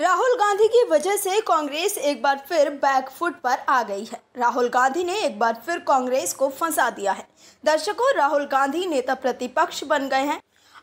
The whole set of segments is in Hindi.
राहुल गांधी की वजह से कांग्रेस एक बार फिर बैकफुट पर आ गई है राहुल गांधी ने एक बार फिर कांग्रेस को फंसा दिया है दर्शकों राहुल गांधी नेता प्रतिपक्ष बन गए हैं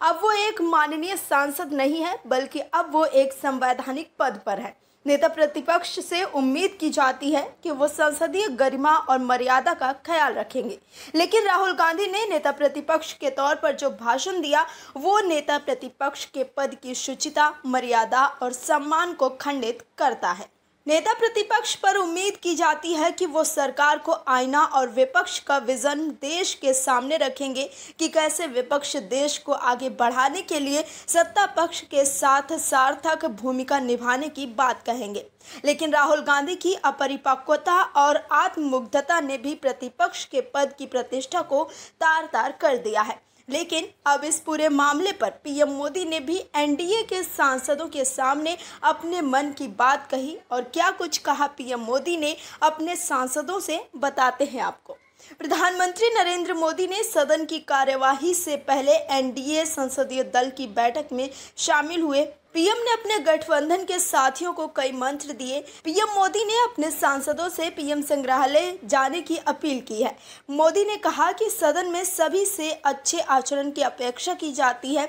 अब वो एक माननीय सांसद नहीं है बल्कि अब वो एक संवैधानिक पद पर है नेता प्रतिपक्ष से उम्मीद की जाती है कि वो संसदीय गरिमा और मर्यादा का ख्याल रखेंगे लेकिन राहुल गांधी ने नेता प्रतिपक्ष के तौर पर जो भाषण दिया वो नेता प्रतिपक्ष के पद की शुचिता मर्यादा और सम्मान को खंडित करता है नेता प्रतिपक्ष पर उम्मीद की जाती है कि वो सरकार को आईना और विपक्ष का विजन देश के सामने रखेंगे कि कैसे विपक्ष देश को आगे बढ़ाने के लिए सत्ता पक्ष के साथ सार्थक भूमिका निभाने की बात कहेंगे लेकिन राहुल गांधी की अपरिपक्वता और आत्मुग्धता ने भी प्रतिपक्ष के पद की प्रतिष्ठा को तार तार कर दिया है लेकिन अब इस पूरे मामले पर पीएम मोदी ने भी एनडीए के सांसदों के सामने अपने मन की बात कही और क्या कुछ कहा पीएम मोदी ने अपने सांसदों से बताते हैं आपको प्रधानमंत्री नरेंद्र मोदी ने सदन की कार्यवाही से पहले एनडीए संसदीय दल की बैठक में शामिल हुए पीएम ने अपने गठबंधन के साथियों को कई मंत्र दिए पीएम मोदी ने अपने सांसदों से पीएम संग्रहालय जाने की अपील की है मोदी ने कहा कि सदन में सभी से अच्छे आचरण की अपेक्षा की जाती है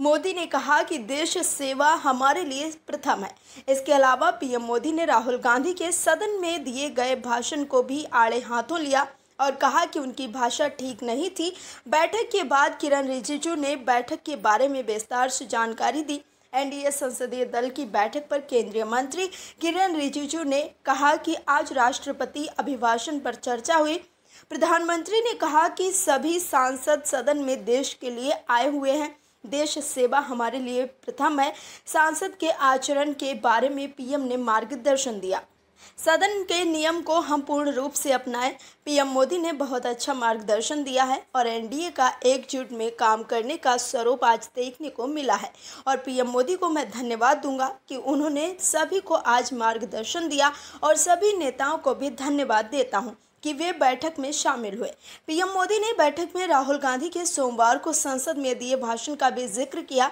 मोदी ने कहा कि देश सेवा हमारे लिए प्रथम है इसके अलावा पीएम मोदी ने राहुल गांधी के सदन में दिए गए भाषण को भी आड़े हाथों लिया और कहा कि उनकी भाषा ठीक नहीं थी बैठक के बाद किरण रिजिजू ने बैठक के बारे में विस्तार से जानकारी दी एनडीए संसदीय दल की बैठक पर केंद्रीय मंत्री किरेन रिजिजू ने कहा कि आज राष्ट्रपति अभिभाषण पर चर्चा हुई प्रधानमंत्री ने कहा कि सभी सांसद सदन में देश के लिए आए हुए हैं देश सेवा हमारे लिए प्रथम है सांसद के आचरण के बारे में पीएम ने मार्गदर्शन दिया सदन के नियम को हम पूर्ण रूप से अपनाएं पीएम मोदी ने बहुत अच्छा मार्गदर्शन दिया है और एनडीए का एकजुट में काम करने का स्वरूप आज देखने को मिला है और पीएम मोदी को मैं धन्यवाद दूंगा कि उन्होंने सभी को आज मार्गदर्शन दिया और सभी नेताओं को भी धन्यवाद देता हूँ कि वे बैठक में शामिल हुए पीएम मोदी ने बैठक में राहुल गांधी के सोमवार को संसद में दिए भाषण का भी जिक्र किया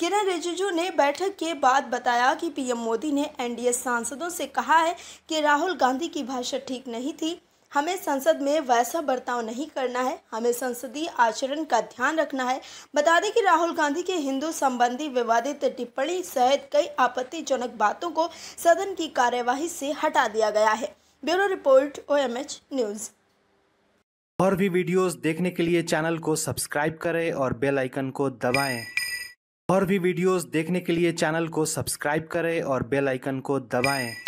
किरण रिजिजू ने बैठक के बाद बताया कि पीएम मोदी ने एनडीए सांसदों से कहा है कि राहुल गांधी की भाषा ठीक नहीं थी हमें संसद में वैसा बर्ताव नहीं करना है हमें संसदीय आचरण का ध्यान रखना है बता दें कि राहुल गांधी के हिंदू संबंधी विवादित टिप्पणी सहित कई आपत्तिजनक बातों को सदन की कार्यवाही से हटा दिया गया है bureau report O M H news और भी वीडियोस देखने के लिए चैनल को सब्सक्राइब करें और बेल आइकन को दबाएं और भी वीडियोस देखने के लिए चैनल को सब्सक्राइब करें और बेल आइकन को दबाएं